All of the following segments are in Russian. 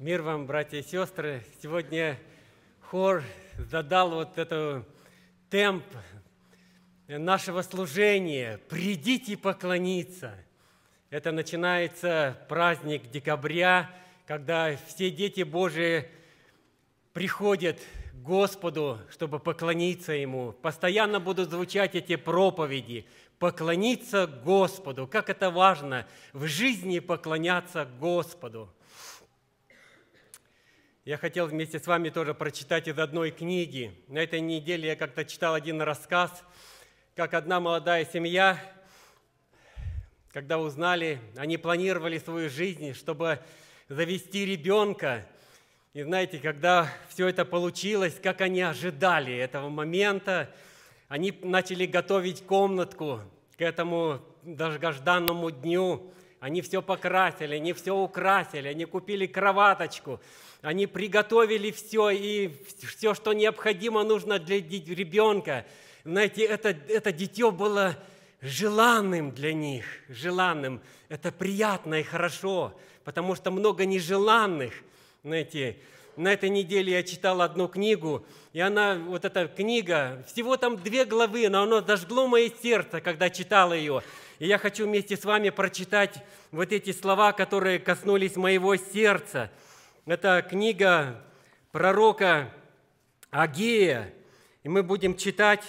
Мир вам, братья и сестры. Сегодня хор задал вот этот темп нашего служения. «Придите поклониться». Это начинается праздник декабря, когда все дети Божии приходят к Господу, чтобы поклониться Ему. Постоянно будут звучать эти проповеди. Поклониться Господу. Как это важно в жизни поклоняться Господу – я хотел вместе с вами тоже прочитать из одной книги. На этой неделе я как-то читал один рассказ, как одна молодая семья, когда узнали, они планировали свою жизнь, чтобы завести ребенка. И знаете, когда все это получилось, как они ожидали этого момента, они начали готовить комнатку к этому долгожданному дню. Они все покрасили, они все украсили, они купили кроваточку, они приготовили все, и все, что необходимо, нужно для ребенка. Знаете, это, это дитё было желанным для них, желанным. Это приятно и хорошо, потому что много нежеланных, знаете, на этой неделе я читал одну книгу, и она, вот эта книга, всего там две главы, но она зажгло мое сердце, когда читал ее. И я хочу вместе с вами прочитать вот эти слова, которые коснулись моего сердца. Это книга пророка Агея, и мы будем читать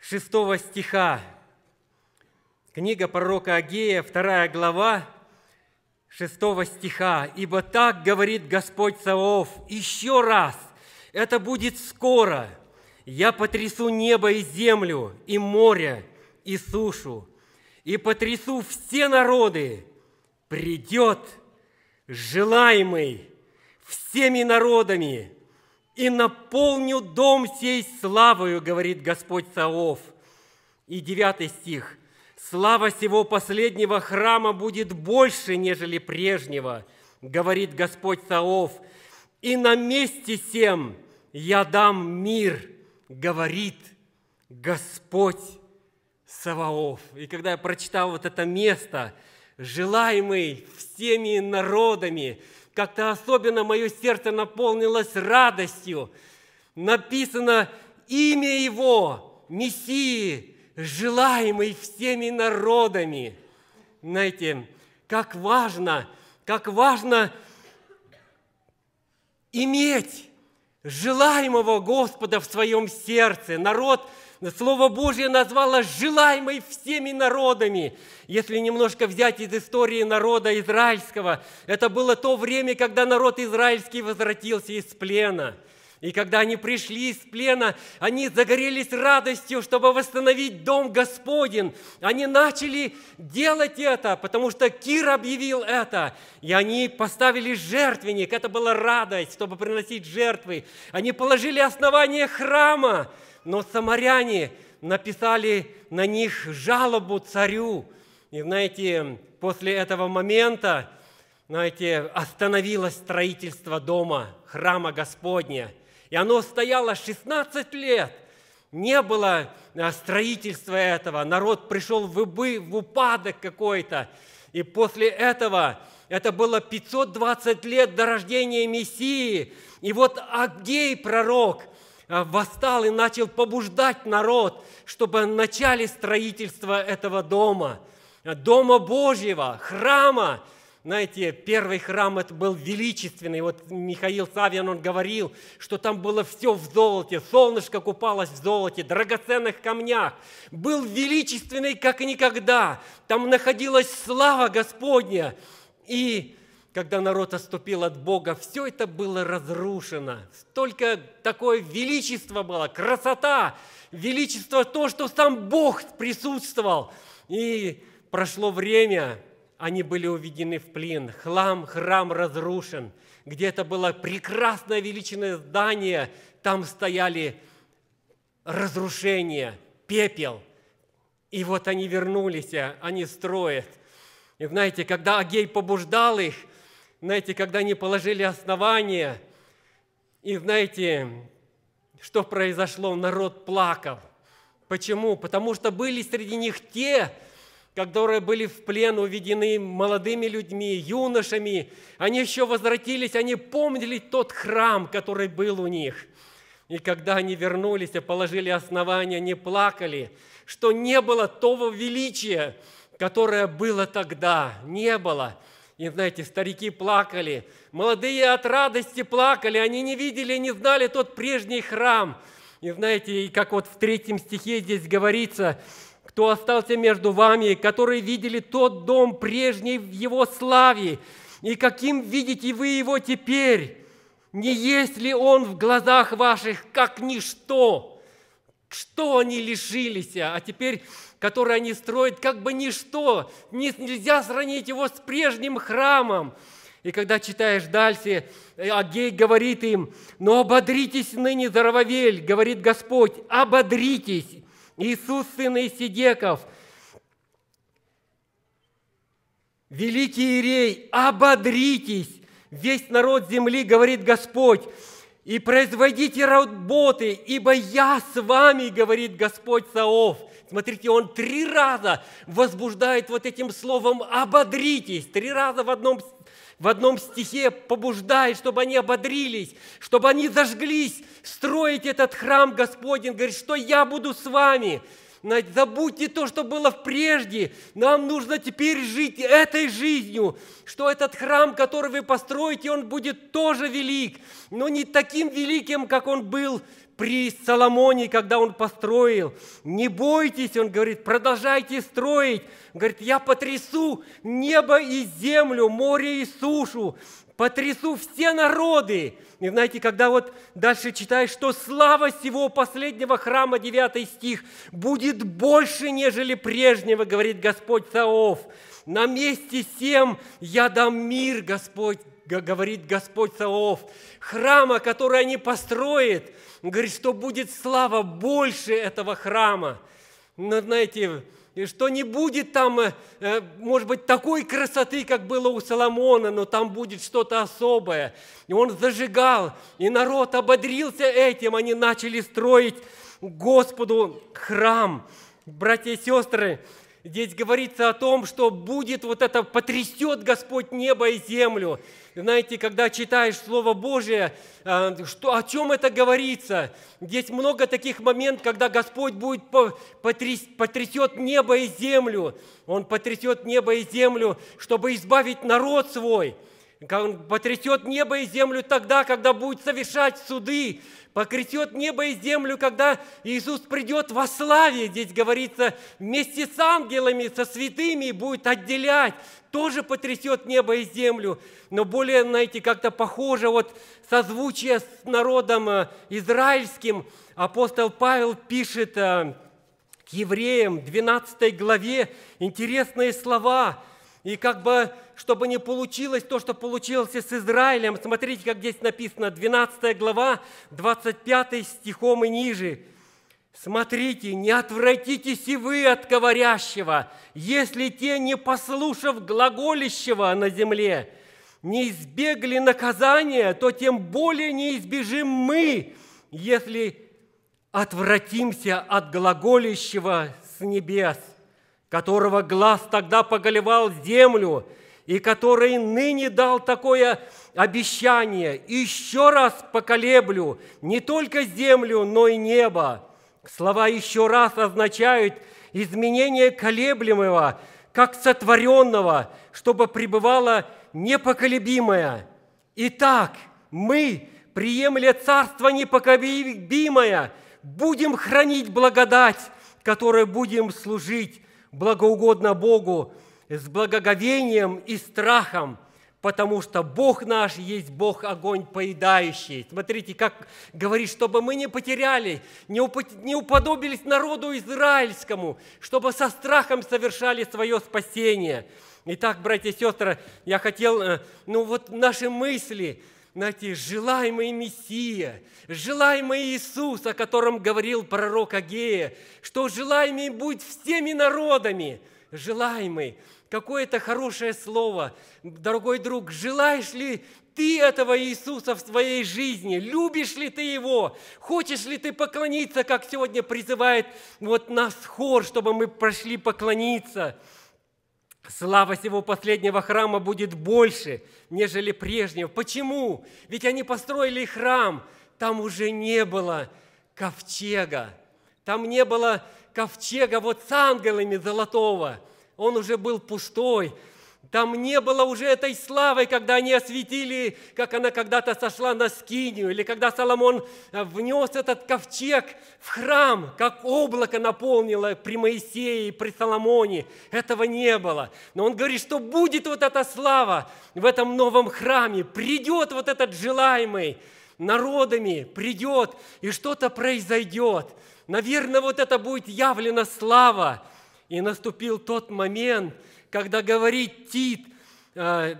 6 стиха. Книга пророка Агея, 2 глава, 6 стиха. «Ибо так говорит Господь Саов, еще раз, это будет скоро, я потрясу небо и землю, и море, и сушу, и потрясу все народы, придет желаемый всеми народами, и наполню дом сей славою, говорит Господь Саов. И девятый стих. Слава сего последнего храма будет больше, нежели прежнего, говорит Господь Саов. И на месте всем я дам мир, говорит Господь Саваоф. И когда я прочитал вот это место, желаемый всеми народами, как-то особенно мое сердце наполнилось радостью. Написано имя Его, Мессии, желаемый всеми народами. Знаете, как важно, как важно иметь желаемого Господа в своем сердце. Народ – Слово Божье назвало желаемой всеми народами. Если немножко взять из истории народа израильского, это было то время, когда народ израильский возвратился из плена. И когда они пришли из плена, они загорелись радостью, чтобы восстановить дом Господен. Они начали делать это, потому что Кир объявил это. И они поставили жертвенник, это была радость, чтобы приносить жертвы. Они положили основание храма, но самаряне написали на них жалобу царю. И знаете, после этого момента, знаете, остановилось строительство дома, храма Господня. И оно стояло 16 лет. Не было а, строительства этого. Народ пришел в, упадок какой-то. И после этого, это было 520 лет до рождения Мессии. И вот Агей, пророк – а, восстал и начал побуждать народ, чтобы начали строительство этого дома, а, дома Божьего, храма. Знаете, первый храм это был величественный. Вот Михаил Савин, он говорил, что там было все в золоте, солнышко купалось в золоте, драгоценных камнях. Был величественный, как никогда. Там находилась слава Господня. И когда народ отступил от Бога, все это было разрушено. Столько такое величество было, красота, величество то, что сам Бог присутствовал. И прошло время, они были уведены в плен, хлам, храм разрушен, где то было прекрасное величное здание, там стояли разрушения, пепел. И вот они вернулись, они строят. И знаете, когда Агей побуждал их – знаете, когда они положили основание, и знаете, что произошло, народ плакал. Почему? Потому что были среди них те, которые были в плен уведены молодыми людьми, юношами. Они еще возвратились, они помнили тот храм, который был у них. И когда они вернулись и положили основания, они плакали, что не было того величия, которое было тогда, не было – и знаете, старики плакали, молодые от радости плакали, они не видели, не знали тот прежний храм. И знаете, и как вот в третьем стихе здесь говорится, кто остался между вами, которые видели тот дом прежний в его славе, и каким видите вы его теперь? Не есть ли он в глазах ваших как ничто? Что они лишились? А теперь который они строят, как бы ничто, нельзя сравнить его с прежним храмом. И когда читаешь дальше, э, Агей говорит им, «Но ободритесь ныне, Зарававель, говорит Господь, ободритесь, Иисус, сын Исидеков, великий Ирей, ободритесь, весь народ земли, говорит Господь, и производите работы, ибо я с вами, говорит Господь Саов. Смотрите, он три раза возбуждает вот этим словом «ободритесь», три раза в одном, в одном стихе побуждает, чтобы они ободрились, чтобы они зажглись, строить этот храм Господень, говорит, что я буду с вами – Забудьте то, что было прежде. Нам нужно теперь жить этой жизнью, что этот храм, который вы построите, он будет тоже велик, но не таким великим, как он был при Соломоне, когда он построил. Не бойтесь, он говорит, продолжайте строить. Он говорит, я потрясу небо и землю, море и сушу потрясу все народы. И знаете, когда вот дальше читаешь, что слава сего последнего храма, 9 стих, будет больше, нежели прежнего, говорит Господь Саов. На месте всем я дам мир, Господь, говорит Господь Саов. Храма, который они построят, говорит, что будет слава больше этого храма. Но знаете, и что не будет там, э, э, может быть, такой красоты, как было у Соломона, но там будет что-то особое. И он зажигал, и народ ободрился этим, они начали строить Господу храм. Братья и сестры, здесь говорится о том, что будет вот это, потрясет Господь небо и землю знаете, когда читаешь Слово Божие, э, что, о чем это говорится? Здесь много таких моментов, когда Господь будет потряс, потрясет небо и землю. Он потрясет небо и землю, чтобы избавить народ свой – он потрясет небо и землю тогда, когда будет совершать суды. Потрясет небо и землю, когда Иисус придет во славе, здесь говорится, вместе с ангелами, со святыми и будет отделять. Тоже потрясет небо и землю, но более, знаете, как-то похоже вот созвучие с народом э, израильским. Апостол Павел пишет э, к евреям 12 главе интересные слова – и как бы, чтобы не получилось то, что получилось с Израилем, смотрите, как здесь написано, 12 глава, 25 стихом и ниже. «Смотрите, не отвратитесь и вы от говорящего, если те, не послушав глаголищего на земле, не избегли наказания, то тем более не избежим мы, если отвратимся от глаголищего с небес» которого глаз тогда поголевал землю, и который ныне дал такое обещание, еще раз поколеблю не только землю, но и небо. Слова «еще раз» означают изменение колеблемого, как сотворенного, чтобы пребывало непоколебимое. Итак, мы, приемля Царство непоколебимое, будем хранить благодать, которой будем служить благоугодно Богу с благоговением и страхом, потому что Бог наш есть Бог огонь поедающий. Смотрите, как говорит, чтобы мы не потеряли, не, не уподобились народу израильскому, чтобы со страхом совершали свое спасение. Итак, братья и сестры, я хотел, э, ну вот наши мысли – знаете, желаемый Мессия, желаемый Иисус, о котором говорил пророк Агея, что желаемый будь всеми народами, желаемый, какое-то хорошее слово. Дорогой друг, желаешь ли ты этого Иисуса в своей жизни? Любишь ли ты Его? Хочешь ли ты поклониться, как сегодня призывает вот нас хор, чтобы мы прошли поклониться? Слава сего последнего храма будет больше, нежели прежнего. Почему? Ведь они построили храм, там уже не было ковчега. Там не было ковчега вот с ангелами золотого. Он уже был пустой. Там не было уже этой славы, когда они осветили, как она когда-то сошла на скинию, или когда Соломон э, внес этот ковчег в храм, как облако наполнило при Моисее и при Соломоне. Этого не было. Но он говорит, что будет вот эта слава в этом новом храме, придет вот этот желаемый народами, придет, и что-то произойдет. Наверное, вот это будет явлена слава. И наступил тот момент – когда говорит Тит, э,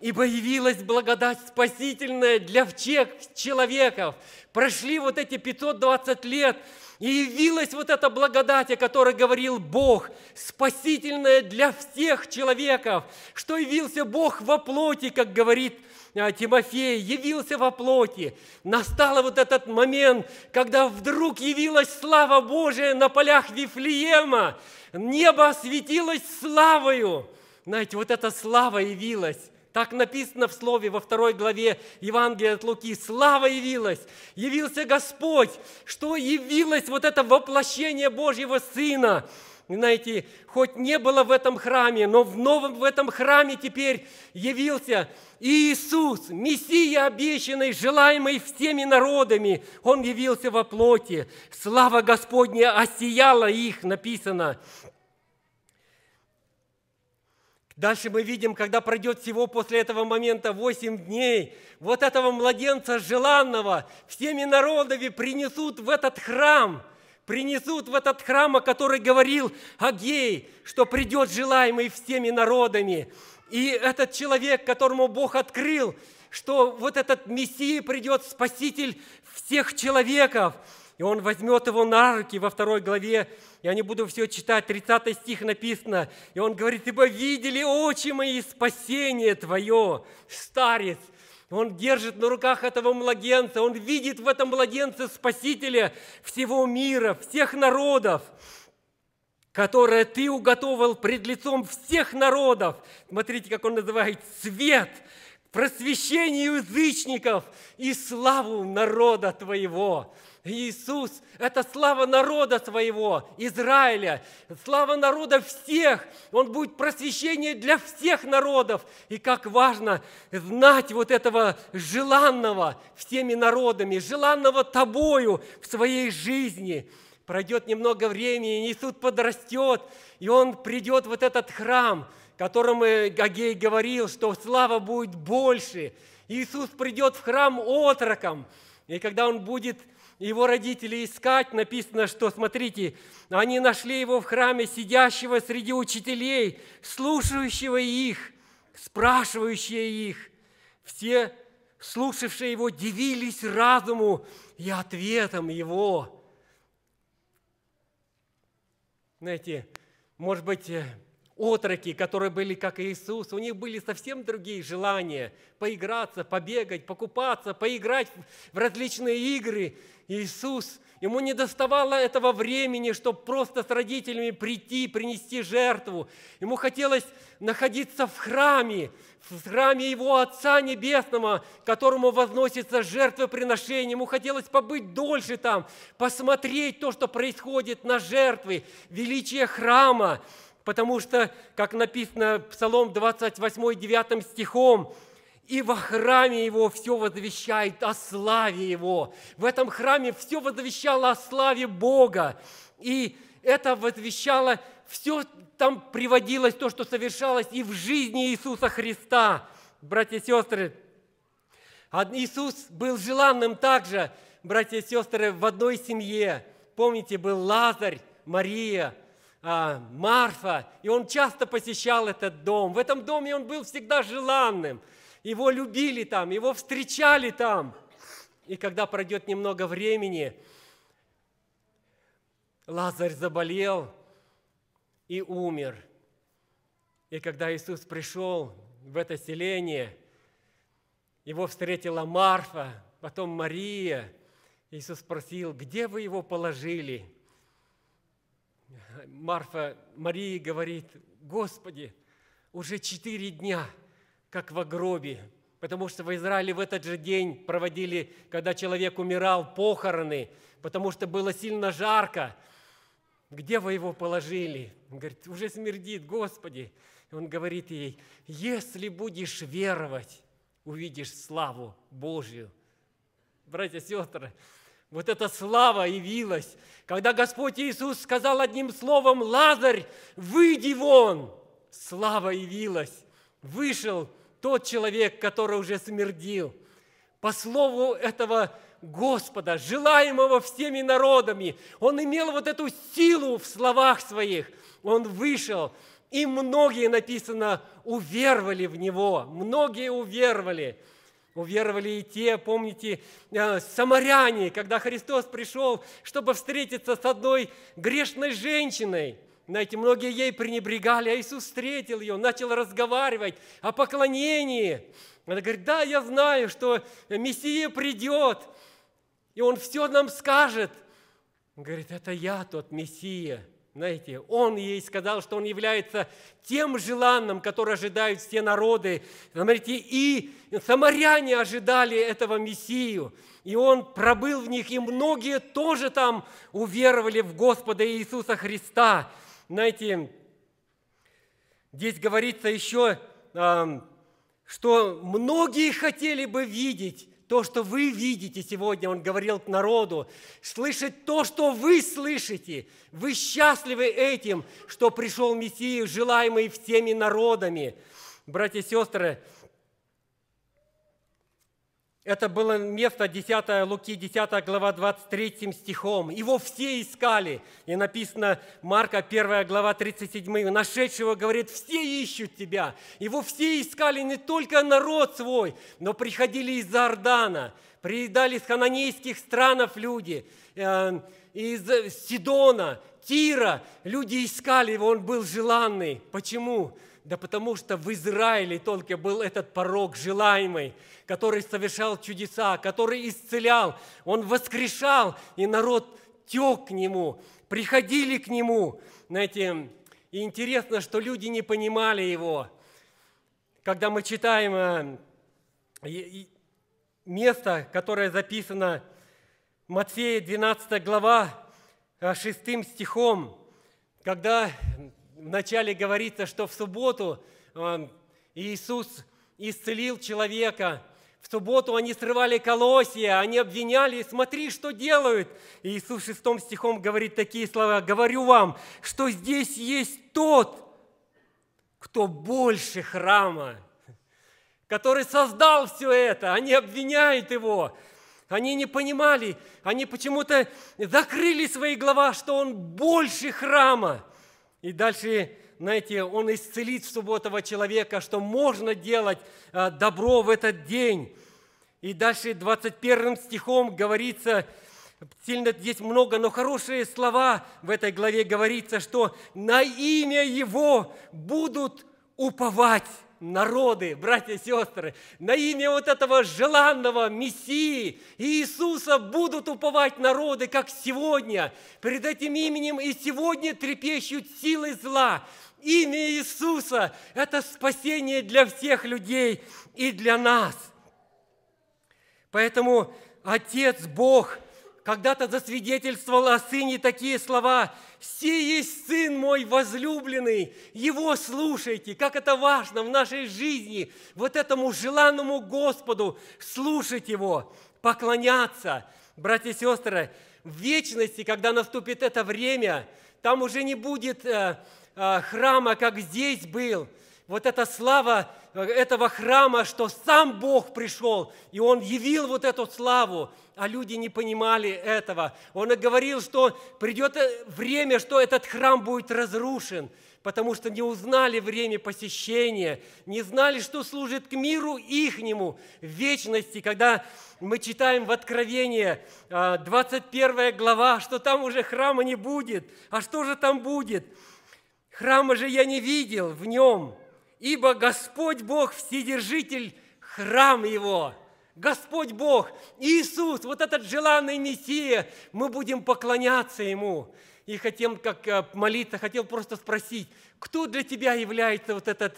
и появилась благодать спасительная для всех человеков. Прошли вот эти 520 лет, и явилась вот эта благодать, о которой говорил Бог, спасительная для всех человеков, что явился Бог во плоти, как говорит а, Тимофей явился во плоти. Настал вот этот момент, когда вдруг явилась слава Божия на полях Вифлеема. Небо осветилось славою. Знаете, вот эта слава явилась. Так написано в Слове во второй главе Евангелия от Луки. Слава явилась, явился Господь, что явилось вот это воплощение Божьего Сына знаете, хоть не было в этом храме, но в новом в этом храме теперь явился Иисус, Мессия обещанный, желаемый всеми народами. Он явился во плоти. Слава Господня осияла их, написано. Дальше мы видим, когда пройдет всего после этого момента 8 дней, вот этого младенца желанного всеми народами принесут в этот храм – принесут в этот храм, о который говорил Агей, что придет желаемый всеми народами. И этот человек, которому Бог открыл, что вот этот Мессия придет, Спаситель всех человеков, и он возьмет его на руки во второй главе, я не буду все читать, 30 стих написано, и он говорит, «Ибо видели очи мои спасение Твое, старец, он держит на руках этого младенца, он видит в этом младенце Спасителя всего мира, всех народов которое ты уготовил пред лицом всех народов. Смотрите, как он называет свет, просвещение язычников и славу народа твоего. Иисус – это слава народа своего, Израиля, слава народа всех. Он будет просвещение для всех народов. И как важно знать вот этого желанного всеми народами, желанного тобою в своей жизни. Пройдет немного времени, Иисус подрастет, и он придет вот этот храм, которым Агей говорил, что слава будет больше. Иисус придет в храм отроком, и когда он будет – его родители искать, написано, что, смотрите, они нашли его в храме, сидящего среди учителей, слушающего их, спрашивающего их. Все, слушавшие его, дивились разуму и ответом его. Знаете, может быть, э, Отроки, которые были как Иисус, у них были совсем другие желания поиграться, побегать, покупаться, поиграть в различные игры. Иисус, ему не доставало этого времени, чтобы просто с родителями прийти, принести жертву. Ему хотелось находиться в храме, в храме его Отца Небесного, которому возносится жертвоприношение. Ему хотелось побыть дольше там, посмотреть то, что происходит на жертвы, величие храма. Потому что, как написано Псалом 28, 9 стихом, и во храме его все возвещает о славе его. В этом храме все возвещало о славе Бога. И это возвещало, все там приводилось, то, что совершалось и в жизни Иисуса Христа. Братья и сестры, Иисус был желанным также, братья и сестры, в одной семье. Помните, был Лазарь, Мария – а, Марфа, и он часто посещал этот дом. В этом доме он был всегда желанным. Его любили там, его встречали там. И когда пройдет немного времени, Лазарь заболел и умер. И когда Иисус пришел в это селение, его встретила Марфа, потом Мария. Иисус спросил, где вы его положили? Марфа Марии говорит, Господи, уже четыре дня, как в гробе, потому что в Израиле в этот же день проводили, когда человек умирал, похороны, потому что было сильно жарко. Где вы его положили? Он говорит, уже смердит, Господи. он говорит ей, если будешь веровать, увидишь славу Божью. Братья, сестры, вот эта слава явилась, когда Господь Иисус сказал одним словом, «Лазарь, выйди вон!» Слава явилась. Вышел тот человек, который уже смердил. По слову этого Господа, желаемого всеми народами, он имел вот эту силу в словах своих. Он вышел, и многие, написано, уверовали в Него, многие уверовали – Уверовали и те, помните, э, самаряне, когда Христос пришел, чтобы встретиться с одной грешной женщиной. Знаете, многие ей пренебрегали, а Иисус встретил ее, начал разговаривать о поклонении. Она говорит, да, я знаю, что Мессия придет, и Он все нам скажет. Он говорит, это я тот Мессия – знаете, он ей сказал, что он является тем желанным, который ожидают все народы. Смотрите, и самаряне ожидали этого Мессию, и он пробыл в них, и многие тоже там уверовали в Господа Иисуса Христа. Знаете, здесь говорится еще, что многие хотели бы видеть то, что вы видите сегодня, он говорил к народу, слышать то, что вы слышите. Вы счастливы этим, что пришел Мессия, желаемый всеми народами. Братья и сестры, это было место 10 Луки, 10 глава 23 стихом. Его все искали. И написано Марка 1 глава 37. Нашедшего говорит, все ищут тебя. Его все искали не только народ свой, но приходили из Иордана, приедали из хананейских странов люди, э, из Сидона, Тира. Люди искали его, он был желанный. Почему? Почему? Да потому что в Израиле только был этот порог желаемый, который совершал чудеса, который исцелял, он воскрешал, и народ тек к нему, приходили к нему. Знаете, и интересно, что люди не понимали его. Когда мы читаем э, место, которое записано Матфея 12 глава 6 э, стихом, когда вначале говорится, что в субботу эм, Иисус исцелил человека. В субботу они срывали колосья, они обвиняли, смотри, что делают. И Иисус шестом стихом говорит такие слова, «Говорю вам, что здесь есть тот, кто больше храма, который создал все это, они обвиняют его. Они не понимали, они почему-то закрыли свои глаза, что он больше храма. И дальше, знаете, он исцелит в субботого человека, что можно делать э, добро в этот день. И дальше 21 стихом говорится, сильно здесь много, но хорошие слова в этой главе говорится, что на имя Его будут уповать народы, братья и сестры, на имя вот этого желанного Мессии Иисуса будут уповать народы, как сегодня. Перед этим именем и сегодня трепещут силы зла. Имя Иисуса – это спасение для всех людей и для нас. Поэтому Отец Бог – когда-то засвидетельствовал о сыне такие слова «Сей есть сын мой возлюбленный, его слушайте». Как это важно в нашей жизни, вот этому желанному Господу слушать его, поклоняться. Братья и сестры, в вечности, когда наступит это время, там уже не будет э, э, храма, как здесь был – вот эта слава э, этого храма, что сам Бог пришел, и Он явил вот эту славу, а люди не понимали этого. Он говорил, что придет э, время, что этот храм будет разрушен, потому что не узнали время посещения, не знали, что служит к миру ихнему, в вечности, когда мы читаем в Откровении 21 э, глава, что там уже храма не будет. А что же там будет? Храма же я не видел в нем – ибо Господь Бог Вседержитель, храм Его. Господь Бог, Иисус, вот этот желанный Мессия, мы будем поклоняться Ему. И хотим, как э, молиться, хотел просто спросить, кто для тебя является вот этот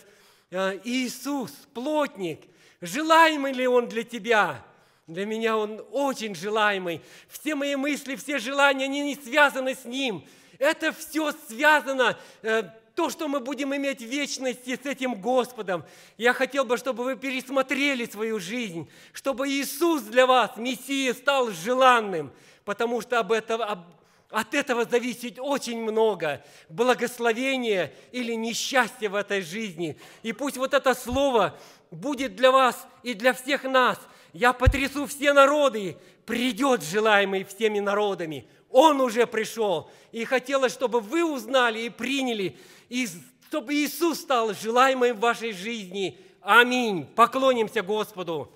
э, Иисус, плотник, желаемый ли Он для тебя? Для меня Он очень желаемый. Все мои мысли, все желания, они не связаны с Ним. Это все связано э, то, что мы будем иметь в вечности с этим Господом. Я хотел бы, чтобы вы пересмотрели свою жизнь, чтобы Иисус для вас, Мессия, стал желанным, потому что об этом, об, от этого зависит очень много благословения или несчастья в этой жизни. И пусть вот это слово будет для вас и для всех нас. Я потрясу все народы, придет желаемый всеми народами. Он уже пришел. И хотелось, чтобы вы узнали и приняли и чтобы Иисус стал желаемым в вашей жизни. Аминь. Поклонимся Господу.